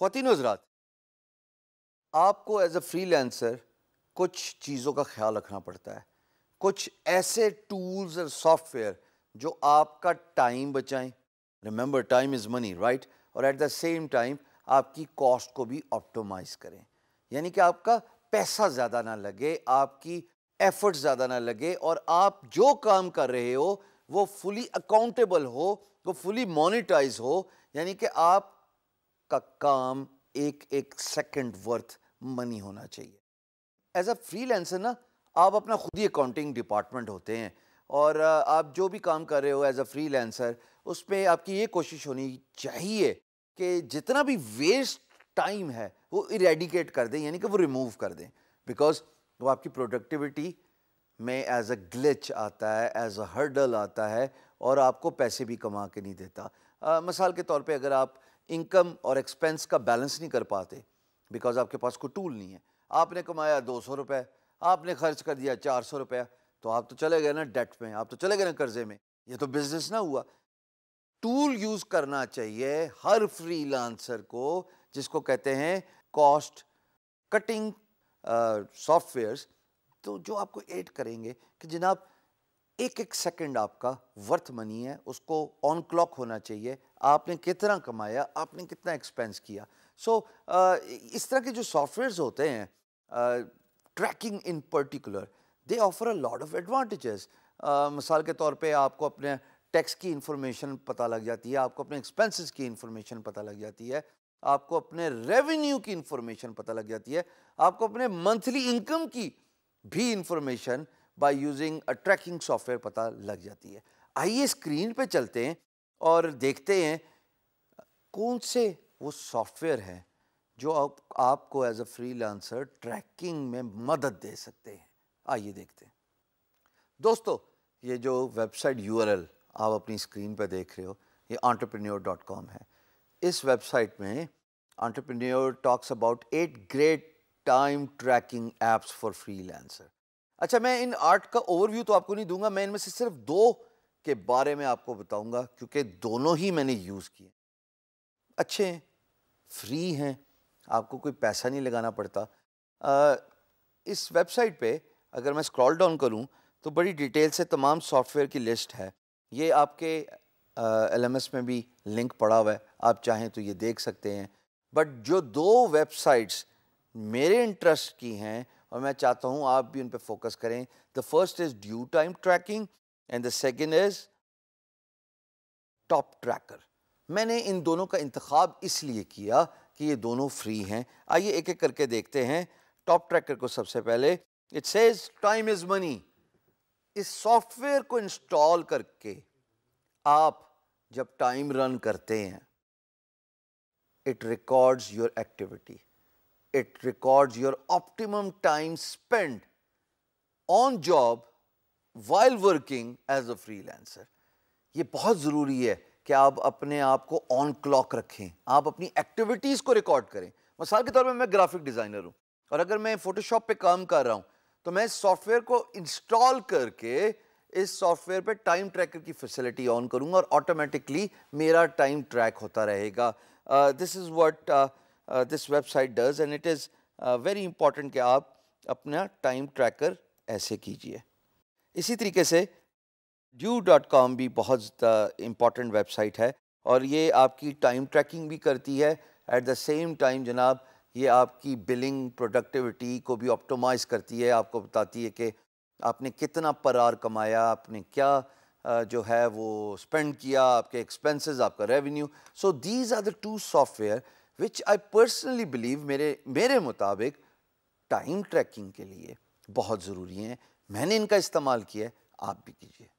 ख़वान हजरात आपको as a free lancer कुछ चीज़ों का ख्याल रखना पड़ता है कुछ ऐसे टूल्स और सॉफ्टवेयर जो आपका टाइम बचाएं remember time is money right और एट द सेम टाइम आपकी कॉस्ट को भी ऑप्टोमाइज करें यानी कि आपका पैसा ज़्यादा ना लगे आपकी एफर्ट ज़्यादा ना लगे और आप जो काम कर रहे हो वो फुली अकाउंटेबल हो वो फुली मोनिटाइज हो यानी कि आप का काम एक एक सेकंड वर्थ मनी होना चाहिए एज अ फ्रीलांसर ना आप अपना खुद ही अकाउंटिंग डिपार्टमेंट होते हैं और आप जो भी काम कर रहे हो एज अ फ्रीलांसर उस पर आपकी ये कोशिश होनी चाहिए कि जितना भी वेस्ट टाइम है वो इरेडिकेट कर दें यानी कि वो रिमूव कर दें बिकॉज वो आपकी प्रोडक्टिविटी में एज अ ग्लिच आता है एज अ हर्डल आता है और आपको पैसे भी कमा के नहीं देता आ, मिसाल के तौर पे अगर आप इनकम और एक्सपेंस का बैलेंस नहीं कर पाते बिकॉज आपके पास कोई टूल नहीं है आपने कमाया दो सौ रुपये आपने खर्च कर दिया चार सौ रुपया तो आप तो चले गए ना डेट में आप तो चले गए ना कर्जे में ये तो बिजनेस ना हुआ टूल यूज करना चाहिए हर लांसर को जिसको कहते हैं कॉस्ट कटिंग सॉफ्टवेयर्स तो जो आपको एड करेंगे कि जनाब एक एक सेकंड आपका वर्थ मनी है उसको ऑन क्लॉक होना चाहिए आपने कितना कमाया आपने कितना एक्सपेंस किया सो so, इस तरह के जो सॉफ्टवेयर्स होते हैं tracking in particular they offer a lot of advantages मिसाल के तौर पे आपको अपने टैक्स की इन्फॉर्मेशन पता लग जाती है आपको अपने एक्सपेंसेस की इन्फॉर्मेशन पता लग जाती है आपको अपने रेवेन्यू की इन्फॉर्मेशन पता लग जाती है आपको अपने मंथली इनकम की भी information by using a tracking software पता लग जाती है आइए स्क्रीन पे चलते हैं और देखते हैं कौन से वो सॉफ्टवेयर हैं जो आप, आपको एज अ फ्री ट्रैकिंग में मदद दे सकते हैं आइए देखते हैं दोस्तों ये जो वेबसाइट यू आप अपनी स्क्रीन पर देख रहे हो ये कॉम है इस वेबसाइट में entrepreneur talks about eight great time tracking apps for freelancer अच्छा मैं इन आर्ट का ओवरव्यू तो आपको नहीं दूंगा मैं इनमें से सिर्फ दो के बारे में आपको बताऊंगा क्योंकि दोनों ही मैंने यूज़ किए अच्छे हैं फ्री हैं आपको कोई पैसा नहीं लगाना पड़ता आ, इस वेबसाइट पे अगर मैं स्क्रॉल डाउन करूं तो बड़ी डिटेल से तमाम सॉफ्टवेयर की लिस्ट है ये आपके एल में भी लिंक पड़ा हुआ है आप चाहें तो ये देख सकते हैं बट जो दो वेबसाइट्स मेरे इंटरेस्ट की हैं और मैं चाहता हूँ आप भी उन पर फोकस करें the first is due time tracking and the second is top tracker मैंने इन दोनों का इंतखब इसलिए किया कि ये दोनों फ्री हैं आइए एक एक करके देखते हैं टॉप ट्रैकर को सबसे पहले it says time is money इस सॉफ्टवेयर को इंस्टॉल करके आप जब टाइम रन करते हैं it records your activity It records your optimum time spent on job while working as a freelancer. ये बहुत ज़रूरी है कि आप अपने आप को ऑन क्लॉक रखें आप अपनी एक्टिविटीज़ को रिकॉर्ड करें मिसाल के तौर पर मैं ग्राफिक डिज़ाइनर हूँ और अगर मैं फ़ोटोशॉप पे काम कर रहा हूँ तो मैं सॉफ्टवेयर को इंस्टॉल करके इस सॉफ्टवेयर पे टाइम ट्रैकर की फैसिलिटी ऑन करूँगा और ऑटोमेटिकली मेरा टाइम ट्रैक होता रहेगा this is what this website does and it is very important कि आप अपना टाइम ट्रैकर ऐसे कीजिए इसी तरीके से ड्यू डॉट कॉम भी बहुत इम्पॉर्टेंट वेबसाइट है और ये आपकी टाइम ट्रैकिंग भी करती है एट द सेम टाइम जनाब ये आपकी बिलिंग प्रोडक्टिविटी को भी ऑप्टोमाइज़ करती है आपको बताती है कि आपने कितना पर आर कमाया आपने क्या uh, जो है वो स्पेंड किया आपके एक्सपेंसेस आपका revenue so these are the two software which I personally believe मेरे मेरे मुताबिक टाइम ट्रैकिंग के लिए बहुत ज़रूरी हैं मैंने इनका इस्तेमाल किया है आप भी कीजिए